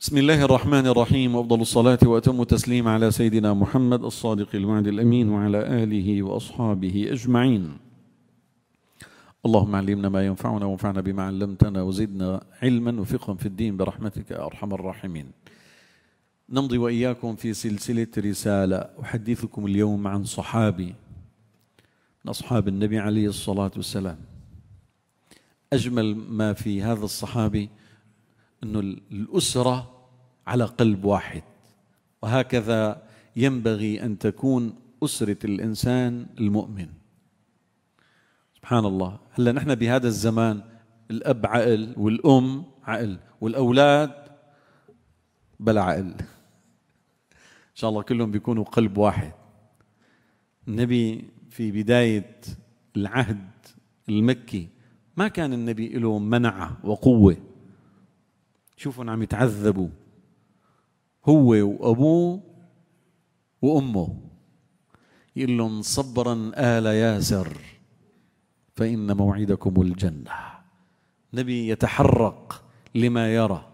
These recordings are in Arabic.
بسم الله الرحمن الرحيم وافضل الصلاه واتم التسليم على سيدنا محمد الصادق الوعد الامين وعلى اله واصحابه اجمعين اللهم علمنا ما ينفعنا وانفعنا بما علمتنا وزدنا علما وفقها في الدين برحمتك يا ارحم الراحمين نمضي واياكم في سلسله رساله احدثكم اليوم عن صحابي من اصحاب النبي عليه الصلاه والسلام أجمل ما في هذا الصحابي أن الأسرة على قلب واحد وهكذا ينبغي أن تكون أسرة الإنسان المؤمن سبحان الله هلا نحن بهذا الزمان الأب عقل والأم عقل والأولاد بلا عقل إن شاء الله كلهم بيكونوا قلب واحد النبي في بداية العهد المكي ما كان النبي له منعة وقوة شوفوا عم يتعذبوا هو وأبوه وأمه يقول لهم صبرا آل ياسر فإن موعدكم الجنة نبي يتحرق لما يرى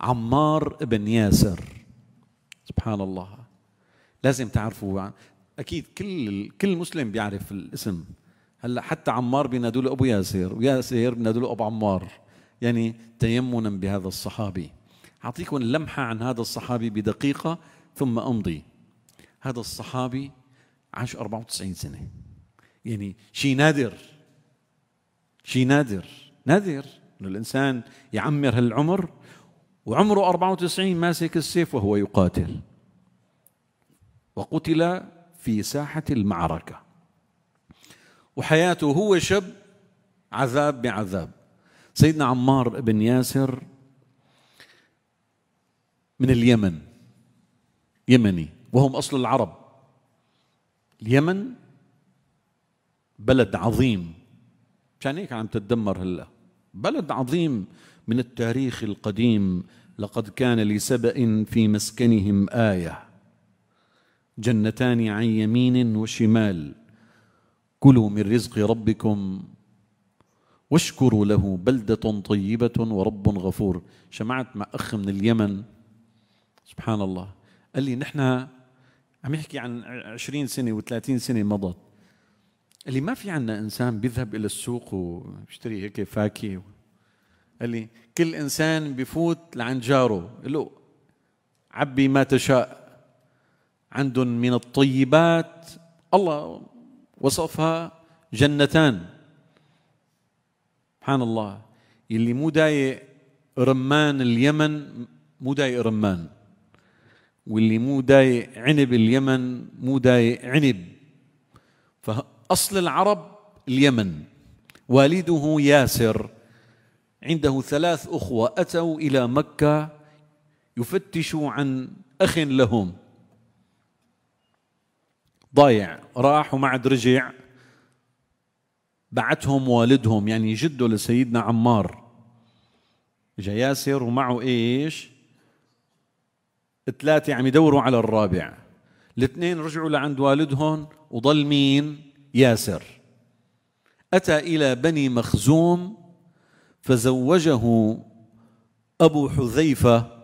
عمار بن ياسر سبحان الله لازم تعرفوا اكيد كل كل مسلم بيعرف الاسم هلا حتى عمار بينادوا له ابو ياسر وياسر بينادوا له ابو عمار يعني تيمنا بهذا الصحابي اعطيكم لمحه عن هذا الصحابي بدقيقه ثم امضي هذا الصحابي عاش 94 سنه يعني شيء نادر شيء نادر نادر انه الانسان يعمر هالعمر وعمره 94 ماسك السيف وهو يقاتل وقتل في ساحه المعركه وحياته هو شب عذاب بعذاب سيدنا عمار بن ياسر من اليمن يمني وهم اصل العرب اليمن بلد عظيم مشان هيك عم تتدمر هلا بلد عظيم من التاريخ القديم لقد كان لسبأ في مسكنهم آية جنتان عن يمين وشمال كلوا من رزق ربكم واشكروا له بلدة طيبة ورب غفور شمعت مع أخ من اليمن سبحان الله قال لي نحن عم يحكي عن 20 سنة و30 سنة مضت قال لي ما في عنا إنسان بيذهب إلى السوق ويشتري هيك فاكهة قال لي كل إنسان بفوت لعند جاره له عبي ما تشاء عندهم من الطيبات الله وصفها جنتان سبحان الله اللي مو دايق رمان اليمن مو دايق رمان واللي مو دايق عنب اليمن مو دايق عنب فأصل العرب اليمن والده ياسر عنده ثلاث أخوة أتوا إلى مكة يفتشوا عن أخ لهم ضايع راح وما عاد رجع بعتهم والدهم يعني جده لسيدنا عمار اجا ياسر ومعه ايش ثلاثة عم يدوروا على الرابع الاثنين رجعوا لعند والدهم وضل مين ياسر أتى إلى بني مخزوم فزوجه أبو حذيفة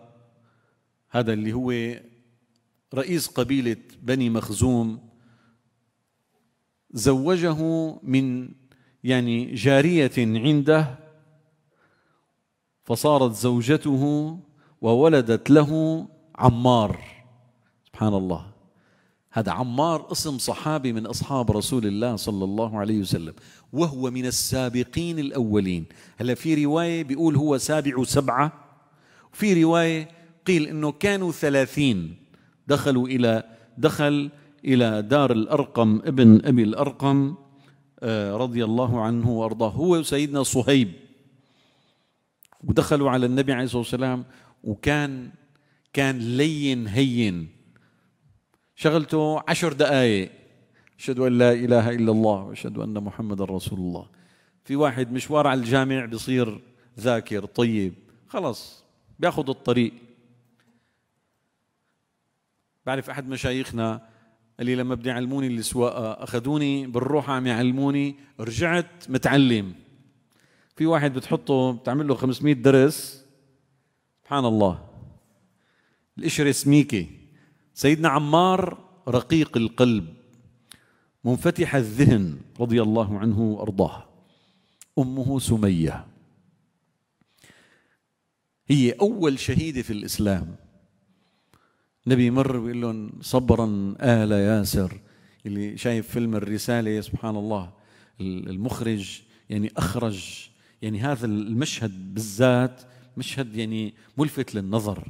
هذا اللي هو رئيس قبيلة بني مخزوم زوجه من يعني جارية عنده فصارت زوجته وولدت له عمار سبحان الله هذا عمار اسم صحابي من اصحاب رسول الله صلى الله عليه وسلم وهو من السابقين الاولين هلا في روايه بيقول هو سابع سبعه وفي روايه قيل انه كانوا ثلاثين دخلوا الى دخل إلى دار الأرقم ابن أبي الأرقم آه، رضي الله عنه وأرضاه هو وسيدنا صهيب ودخلوا على النبي عليه الصلاة والسلام وكان كان لين هين شغلته عشر دقائق أشهد أن لا إله إلا الله وأشهد أن محمد رسول الله في واحد مشوار على الجامع بصير ذاكر طيب خلص بياخذ الطريق بعرف أحد مشايخنا قال لي لما بدي يعلموني السواقه آه، اخذوني بالروح عم يعلموني رجعت متعلم في واحد بتحطه بتعمل له 500 درس سبحان الله القشره سميكه سيدنا عمار رقيق القلب منفتح الذهن رضي الله عنه وارضاه امه سميه هي اول شهيده في الاسلام النبي يمر ويقول لهم صبرا آل ياسر اللي شايف فيلم الرسالة سبحان الله المخرج يعني أخرج يعني هذا المشهد بالذات مشهد يعني ملفت للنظر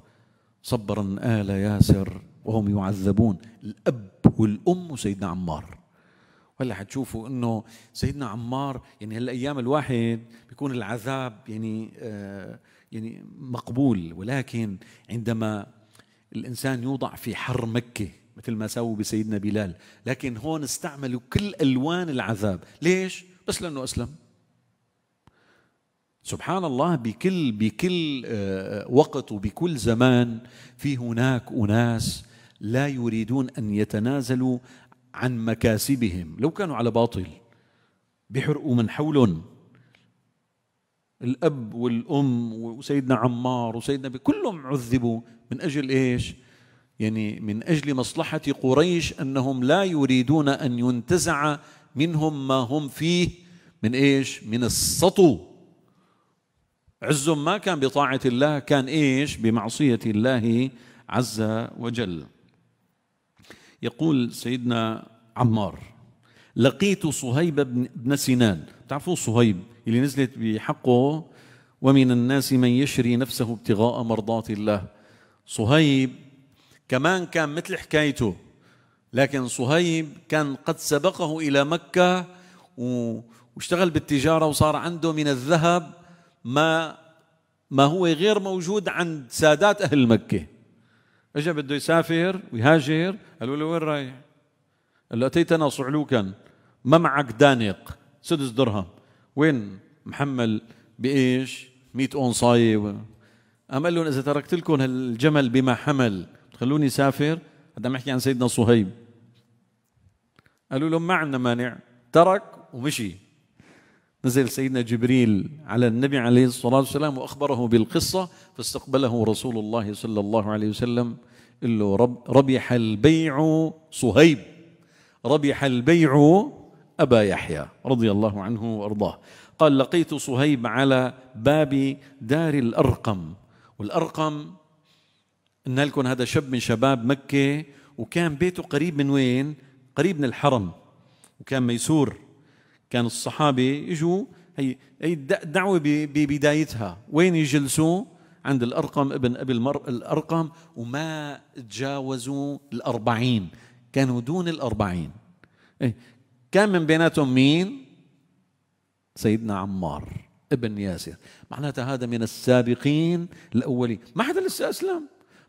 صبرا آل ياسر وهم يعذبون الأب والأم وسيدنا عمار ولا حتشوفوا انه سيدنا عمار يعني هالايام الواحد بيكون العذاب يعني آه يعني مقبول ولكن عندما الإنسان يوضع في حر مكة مثل ما سووا بسيدنا بلال لكن هون استعملوا كل ألوان العذاب ليش؟ بس لأنه أسلم سبحان الله بكل بكل آه، وقت وبكل زمان في هناك اناس لا يريدون ان يتنازلوا عن مكاسبهم لو كانوا على باطل بيحرقوا من حولهم الاب والام وسيدنا عمار وسيدنا بي كلهم عذبوا من اجل ايش؟ يعني من اجل مصلحه قريش انهم لا يريدون ان ينتزع منهم ما هم فيه من ايش؟ من السطو عزهم ما كان بطاعه الله كان ايش؟ بمعصيه الله عز وجل يقول سيدنا عمار لقيت صهيب بن سنان تعرفوا صهيب اللي نزلت بحقه ومن الناس من يشري نفسه ابتغاء مرضات الله صهيب كمان كان مثل حكايته لكن صهيب كان قد سبقه إلى مكة واشتغل بالتجارة وصار عنده من الذهب ما ما هو غير موجود عند سادات أهل مكة أجا بده يسافر ويهاجر قالوا له وين رايح؟ قال له أتيتنا صعلوكا ما معك دانق سدس درهم وين محمل بايش 100 اونصايه قام قال لهم اذا تركت لكم هالجمل بما حمل تخلوني سافر هذا عم يحكي عن سيدنا صهيب قالوا لهم ما عندنا مانع ترك ومشي نزل سيدنا جبريل على النبي عليه الصلاة والسلام وأخبره بالقصة فاستقبله رسول الله صلى الله عليه وسلم قال له رب ربح البيع صهيب ربح البيع أبا يحيى رضي الله عنه وأرضاه قال لقيت صهيب على باب دار الأرقم والأرقم إن لكم هذا شاب من شباب مكة وكان بيته قريب من وين؟ قريب من الحرم وكان ميسور كان الصحابة يجوا هي هي الدعوة ببدايتها وين يجلسوا؟ عند الأرقم ابن أبي المر الأرقم وما تجاوزوا الأربعين كانوا دون الأربعين إيه، كان من بيناتهم مين سيدنا عمار ابن ياسر معناتها هذا من السابقين الأولين ما حدا لسه أسلم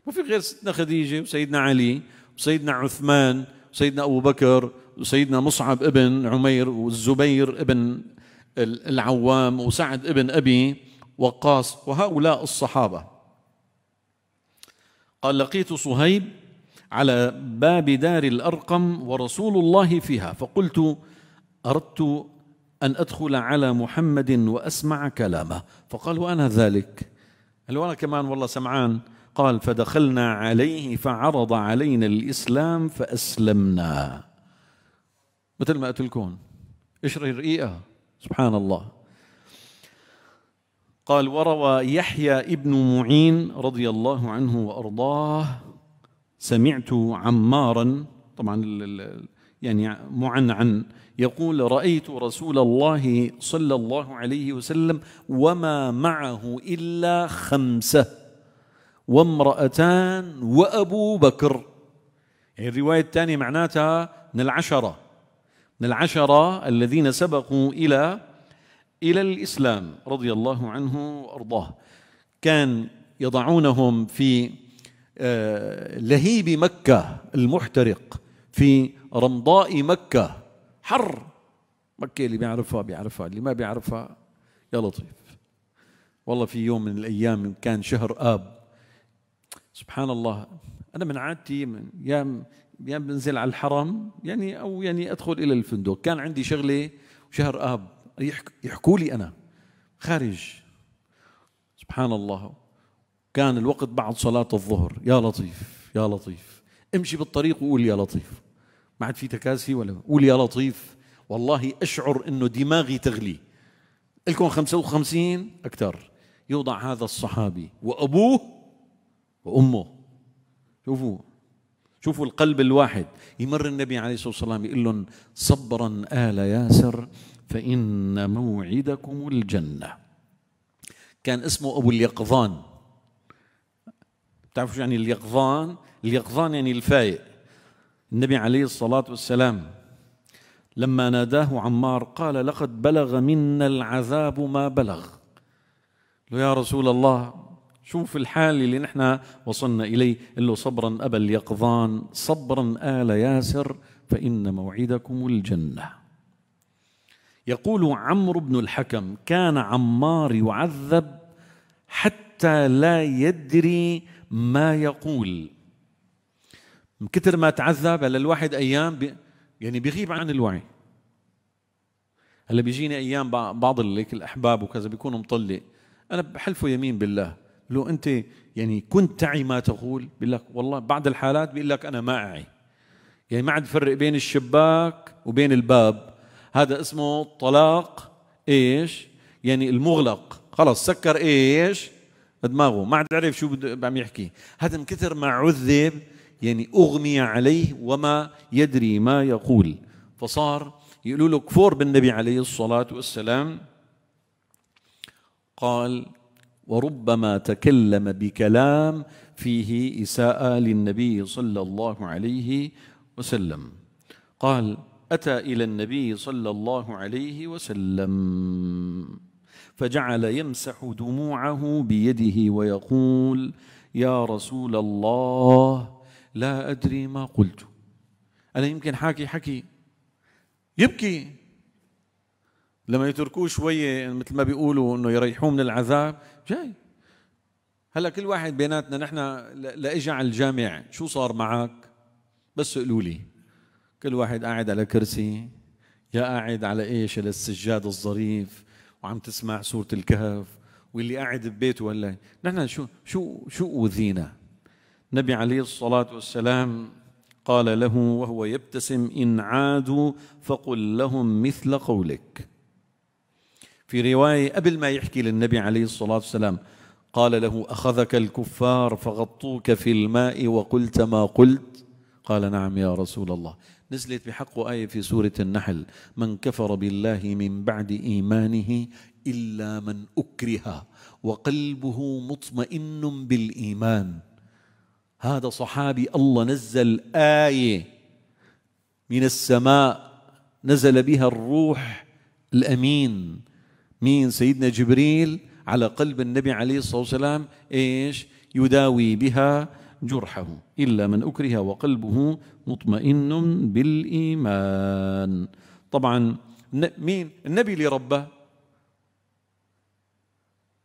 ما في غير سيدنا خديجة وسيدنا علي وسيدنا عثمان وسيدنا أبو بكر وسيدنا مصعب ابن عمير والزبير ابن العوام وسعد ابن أبي وقاص وهؤلاء الصحابة قال لقيت صهيب على باب دار الأرقم ورسول الله فيها فقلت أردت أن أدخل على محمد وأسمع كلامه فقال وأنا ذلك هل وأنا كمان والله سمعان قال فدخلنا عليه فعرض علينا الإسلام فأسلمنا مثل ما قلت لكم اشري رقيقة سبحان الله قال وروى يحيى ابن معين رضي الله عنه وأرضاه سمعت عمارا طبعا يعني معن عن يقول رأيت رسول الله صلى الله عليه وسلم وما معه إلا خمسة وامرأتان وأبو بكر يعني الرواية الثانية معناتها من العشرة من العشرة الذين سبقوا إلى إلى الإسلام رضي الله عنه وأرضاه كان يضعونهم في آه، لهيب مكة المحترق في رمضاء مكة حر مكة اللي بيعرفها بيعرفها اللي ما بيعرفها يا لطيف والله في يوم من الأيام كان شهر آب سبحان الله أنا من عادتي من يا يا بنزل على الحرم يعني أو يعني أدخل إلى الفندق كان عندي شغلة شهر آب يحكوا لي أنا خارج سبحان الله كان الوقت بعد صلاة الظهر يا لطيف يا لطيف امشي بالطريق وقول يا لطيف ما عاد في تكاسي ولا قول يا لطيف والله أشعر أنه دماغي تغلي لكم 55 أكثر يوضع هذا الصحابي وأبوه وأمه شوفوا شوفوا القلب الواحد يمر النبي عليه الصلاة والسلام يقول لهم صبرا آل ياسر فإن موعدكم الجنة كان اسمه أبو اليقظان تعرفوا شو يعني اليقظان اليقظان يعني الفايق النبي عليه الصلاة والسلام لما ناداه عمار قال لقد بلغ منا العذاب ما بلغ له يا رسول الله شوف الحال اللي نحن وصلنا إليه له صبرا أبا اليقظان صبرا آل ياسر فإن موعدكم الجنة يقول عمرو بن الحكم كان عمار يعذب حتى لا يدري ما يقول من كتر ما تعذب هلا الواحد ايام بي يعني بيغيب عن الوعي هلا بيجيني ايام بعض الاحباب وكذا بيكونوا مطلق انا بحلفه يمين بالله لو انت يعني كنت تعي ما تقول بيقول لك والله بعض الحالات بيقول لك انا ما اعي يعني ما عاد فرق بين الشباك وبين الباب هذا اسمه طلاق ايش يعني المغلق خلص سكر ايش دماغه ما عاد عرف شو عم يحكي هذا من كثر ما عذب يعني أغمي عليه وما يدري ما يقول فصار يقولوا له كفور بالنبي عليه الصلاة والسلام قال وربما تكلم بكلام فيه إساءة للنبي صلى الله عليه وسلم قال أتى إلى النبي صلى الله عليه وسلم فجعل يمسح دموعه بيده ويقول يا رسول الله لا أدري ما قلت أنا يمكن حاكي حكي يبكي لما يتركوه شوية مثل ما بيقولوا أنه يريحوه من العذاب جاي هلا كل واحد بيناتنا نحن لاجى على الجامع شو صار معك بس قولوا لي كل واحد قاعد على كرسي يا قاعد على ايش على السجاد الظريف وعم تسمع سورة الكهف واللي قاعد ببيته هلا نحن شو شو شو أوذينا النبي عليه الصلاة والسلام قال له وهو يبتسم إن عادوا فقل لهم مثل قولك في رواية قبل ما يحكي للنبي عليه الصلاة والسلام قال له أخذك الكفار فغطوك في الماء وقلت ما قلت قال نعم يا رسول الله نزلت بحقه آية في سورة النحل من كفر بالله من بعد إيمانه إلا من أكره وقلبه مطمئن بالإيمان هذا صحابي الله نزل آية من السماء نزل بها الروح الأمين مين سيدنا جبريل على قلب النبي عليه الصلاة والسلام إيش يداوي بها جرحه إلا من أكره وقلبه مطمئن بالإيمان طبعا مين النبي اللي رباه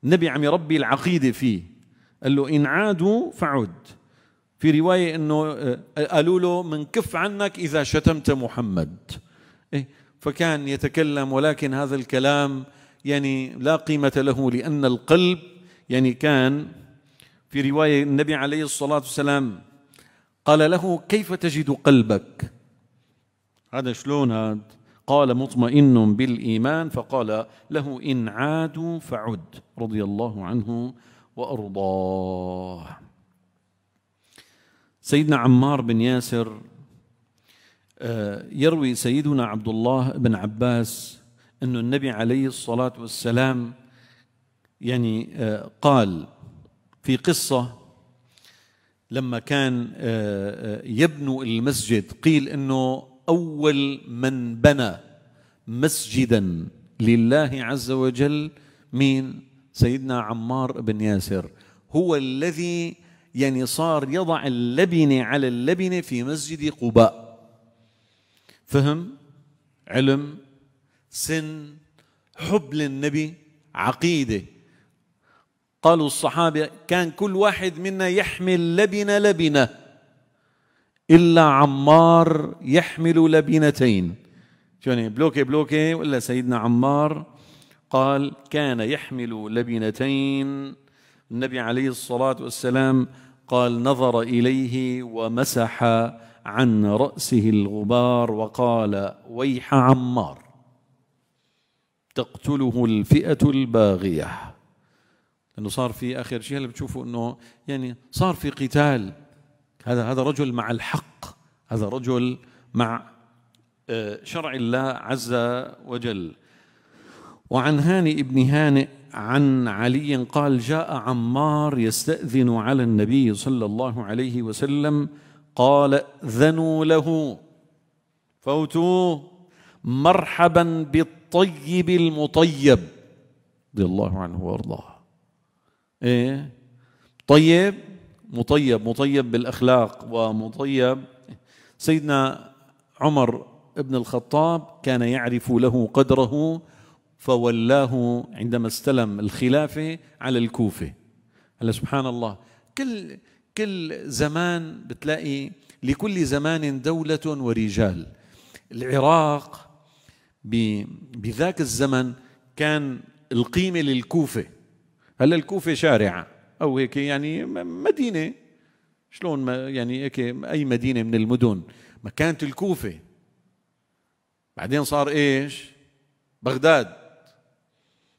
النبي عم يربي العقيدة فيه قال له إن عادوا فعد في رواية أنه آه، قالوا له من كف عنك إذا شتمت محمد إيه فكان يتكلم ولكن هذا الكلام يعني لا قيمة له لأن القلب يعني كان في رواية النبي عليه الصلاة والسلام قال له كيف تجد قلبك هذا شلون هذا قال مطمئن بالإيمان فقال له إن عادوا فعد رضي الله عنه وأرضاه سيدنا عمار بن ياسر آه، يروي سيدنا عبد الله بن عباس أن النبي عليه الصلاة والسلام يعني آه، قال في قصة لما كان آه، آه، يبنوا المسجد قيل انه اول من بنى مسجدا لله عز وجل مين سيدنا عمار بن ياسر هو الذي يعني صار يضع اللبنه على اللبنه في مسجد قباء فهم علم سن حب للنبي عقيده قالوا الصحابة كان كل واحد منا يحمل لبنة لبنة إلا عمار يحمل لبنتين يعني بلوكة بلوكة ولا سيدنا عمار قال كان يحمل لبنتين النبي عليه الصلاة والسلام قال نظر إليه ومسح عن رأسه الغبار وقال ويح عمار تقتله الفئة الباغية لانه صار في اخر شيء هلا بتشوفوا انه يعني صار في قتال هذا هذا رجل مع الحق هذا رجل مع آه، شرع الله عز وجل وعن هاني ابن هانئ عن علي قال جاء عمار يستأذن على النبي صلى الله عليه وسلم قال ذنوا له فوتوه مرحبا بالطيب المطيب رضي الله عنه وارضاه إيه طيب مطيب مطيب بالأخلاق ومطيب سيدنا عمر بن الخطاب كان يعرف له قدره فولاه عندما استلم الخلافة على الكوفة هلا سبحان الله كل كل زمان بتلاقي لكل زمان دولة ورجال العراق بذاك الزمن كان القيمة للكوفة هلا الكوفه شارع او هيك يعني مدينه شلون ما يعني هيك اي مدينه من المدن ما كانت الكوفه بعدين صار ايش بغداد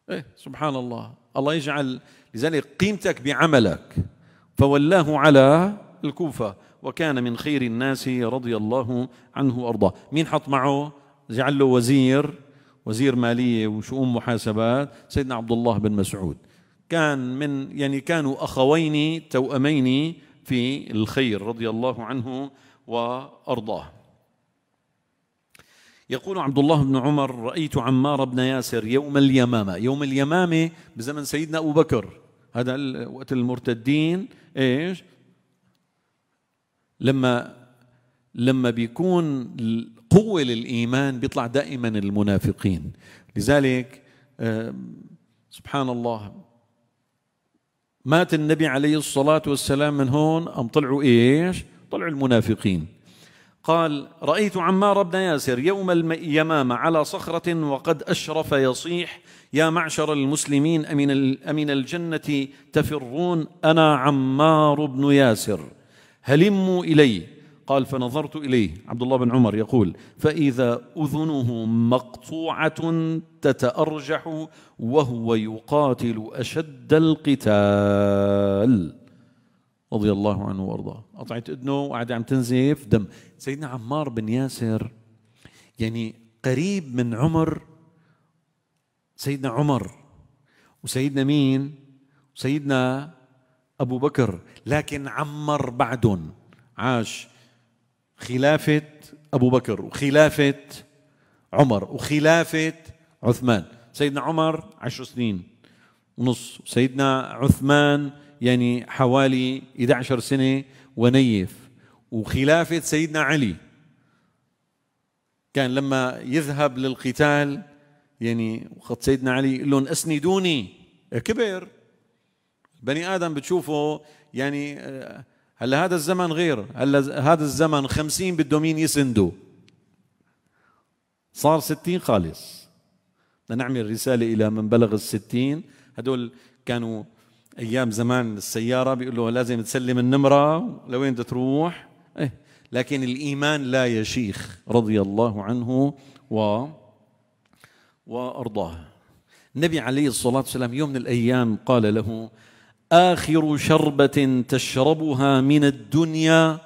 ايه سبحان الله الله يجعل لذلك قيمتك بعملك فولاه على الكوفه وكان من خير الناس رضي الله عنه وارضاه مين حط معه جعل له وزير وزير ماليه وشؤون محاسبات سيدنا عبد الله بن مسعود كان من يعني كانوا أخوين توأمين في الخير رضي الله عنه وأرضاه يقول عبد الله بن عمر رأيت عمار بن ياسر يوم اليمامة يوم اليمامة بزمن سيدنا أبو بكر هذا وقت المرتدين إيش لما لما بيكون قوة للإيمان بيطلع دائما المنافقين لذلك آه، سبحان الله مات النبي عليه الصلاة والسلام من هون أم طلعوا إيش طلعوا المنافقين قال رأيت عمار بن ياسر يوم اليمامة على صخرة وقد أشرف يصيح يا معشر المسلمين أمن, أمن الجنة تفرون أنا عمار بن ياسر هلموا إلي قال فنظرت إليه عبد الله بن عمر يقول فإذا أذنه مقطوعة تتأرجح وهو يقاتل أشد القتال رضي الله عنه وارضاه قطعت اذنه وقاعدة عم تنزف دم سيدنا عمار بن ياسر يعني قريب من عمر سيدنا عمر وسيدنا مين وسيدنا أبو بكر لكن عمر بعدهم عاش خلافة أبو بكر وخلافة عمر وخلافة عثمان سيدنا عمر عشر سنين ونص سيدنا عثمان يعني حوالي 11 سنة ونيف وخلافة سيدنا علي كان لما يذهب للقتال يعني وقت سيدنا علي يقول لهم اسندوني إيه كبر بني ادم بتشوفه يعني آه، هلا هذا الزمن غير هلا هذا الزمن خمسين بده مين يسندوا صار ستين خالص بدنا نعمل رسالة إلى من بلغ الستين هدول كانوا أيام زمان السيارة بيقول له لازم تسلم النمرة لوين بدها تروح إيه لكن الإيمان لا يشيخ رضي الله عنه و وأرضاه النبي عليه الصلاة والسلام يوم من الأيام قال له اخر شربه تشربها من الدنيا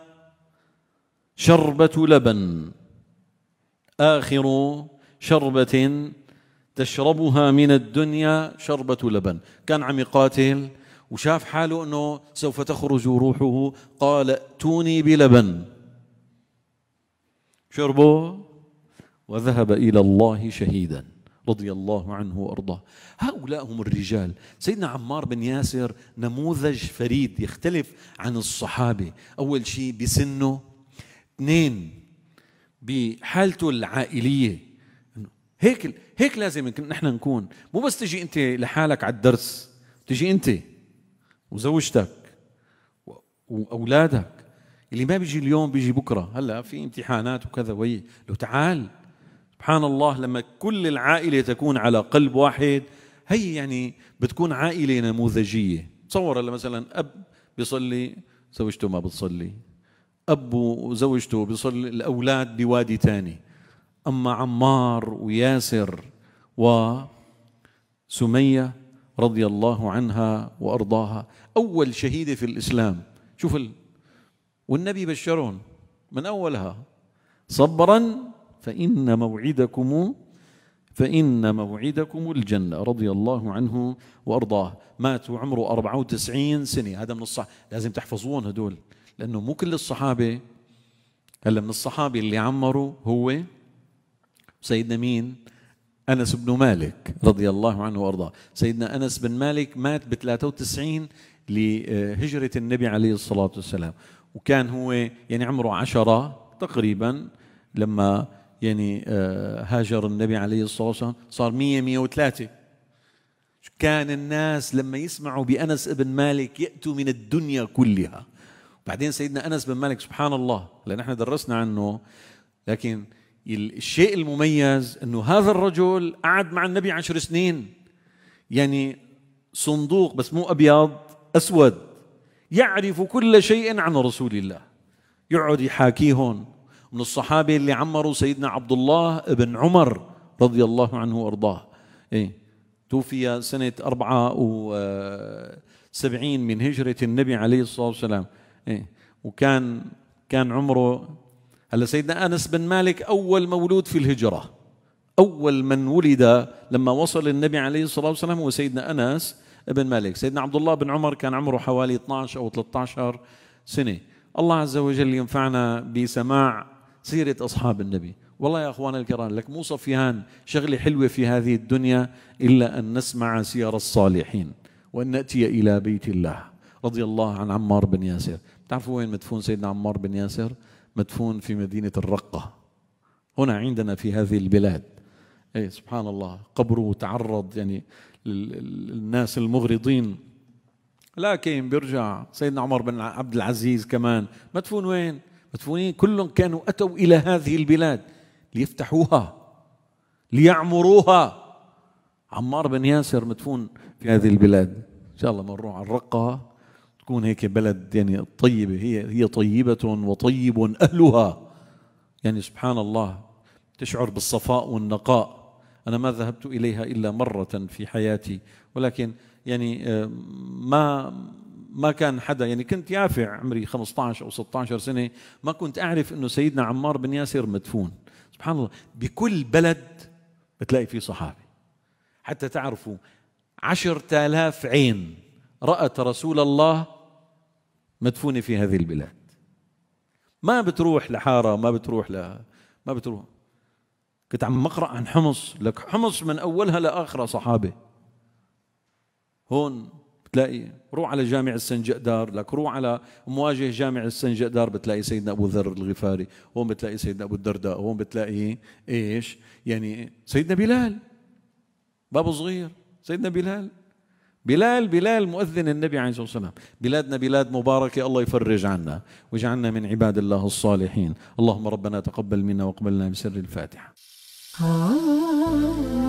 شربه لبن اخر شربه تشربها من الدنيا شربه لبن كان عم يقاتل وشاف حاله انه سوف تخرج روحه قال ائتوني بلبن شربه وذهب الى الله شهيدا رضي الله عنه وارضاه هؤلاء هم الرجال سيدنا عمار بن ياسر نموذج فريد يختلف عن الصحابه اول شيء بسنه اثنين بحالته العائليه هيك هيك لازم نحن نكون مو بس تجي انت لحالك على الدرس تجي انت وزوجتك واولادك اللي ما بيجي اليوم بيجي بكره هلا في امتحانات وكذا وي لو تعال سبحان الله لما كل العائلة تكون على قلب واحد هي يعني بتكون عائلة نموذجية تصور هلا مثلا أب بيصلي زوجته ما بتصلي أب وزوجته بيصلي الأولاد بوادي ثاني أما عمار وياسر وسمية رضي الله عنها وأرضاها أول شهيدة في الإسلام شوف ال... والنبي بشرهم من أولها صبرا فإن موعدكم فإن موعدكم الجنة رضي الله عنه وأرضاه مات وعمره 94 سنة هذا من الصح لازم تحفظون هدول لأنه مو كل الصحابة هلا من الصحابة اللي عمروا هو سيدنا مين أنس بن مالك رضي الله عنه وأرضاه سيدنا أنس بن مالك مات ب 93 لهجرة النبي عليه الصلاة والسلام وكان هو يعني عمره عشرة تقريبا لما يعني آه، هاجر النبي عليه الصلاة والسلام صار 100 103 كان الناس لما يسمعوا بأنس بن مالك يأتوا من الدنيا كلها بعدين سيدنا أنس بن مالك سبحان الله لأن احنا درسنا عنه لكن الشيء المميز أنه هذا الرجل قعد مع النبي عشر سنين يعني صندوق بس مو أبيض أسود يعرف كل شيء عن رسول الله يقعد يحاكيهم من الصحابة اللي عمروا سيدنا عبد الله بن عمر رضي الله عنه وأرضاه إيه توفي سنة أربعة وسبعين من هجرة النبي عليه الصلاة والسلام إيه وكان كان عمره هلا سيدنا أنس بن مالك أول مولود في الهجرة أول من ولد لما وصل النبي عليه الصلاة والسلام هو سيدنا أنس بن مالك سيدنا عبد الله بن عمر كان عمره حوالي 12 أو 13 سنة الله عز وجل ينفعنا بسماع سيرة أصحاب النبي والله يا أخوانا الكرام لك مو صفيان شغلة حلوة في هذه الدنيا إلا أن نسمع سير الصالحين وأن نأتي إلى بيت الله رضي الله عن عمار بن ياسر تعرفوا وين مدفون سيدنا عمار بن ياسر مدفون في مدينة الرقة هنا عندنا في هذه البلاد أي سبحان الله قبره تعرض يعني للناس المغرضين لكن بيرجع سيدنا عمر بن عبد العزيز كمان مدفون وين مدفونين كلهم كانوا أتوا إلى هذه البلاد ليفتحوها ليعمروها عمار بن ياسر مدفون في هذه البلاد إن شاء الله بنروح على الرقة تكون هيك بلد يعني طيبة هي هي طيبة وطيب أهلها يعني سبحان الله تشعر بالصفاء والنقاء أنا ما ذهبت إليها إلا مرة في حياتي ولكن يعني آه، ما ما كان حدا يعني كنت يافع عمري 15 او 16 سنه ما كنت اعرف انه سيدنا عمار بن ياسر مدفون سبحان الله بكل بلد بتلاقي فيه صحابي حتى تعرفوا عشرة آلاف عين رأت رسول الله مدفونة في هذه البلاد ما بتروح لحارة ما بتروح ل ما بتروح كنت عم أقرأ عن حمص لك حمص من أولها لآخرها صحابة هون بتلاقي روح على جامع السنجقدار لك روح على مواجه جامع السنجقدار بتلاقي سيدنا ابو ذر الغفاري هون بتلاقي سيدنا ابو الدرداء هون بتلاقي ايش يعني سيدنا بلال بابه صغير سيدنا بلال بلال بلال مؤذن النبي عليه الصلاه والسلام بلادنا بلاد مباركه الله يفرج عنا واجعلنا من عباد الله الصالحين اللهم ربنا تقبل منا وقبلنا بسر الفاتحه آه.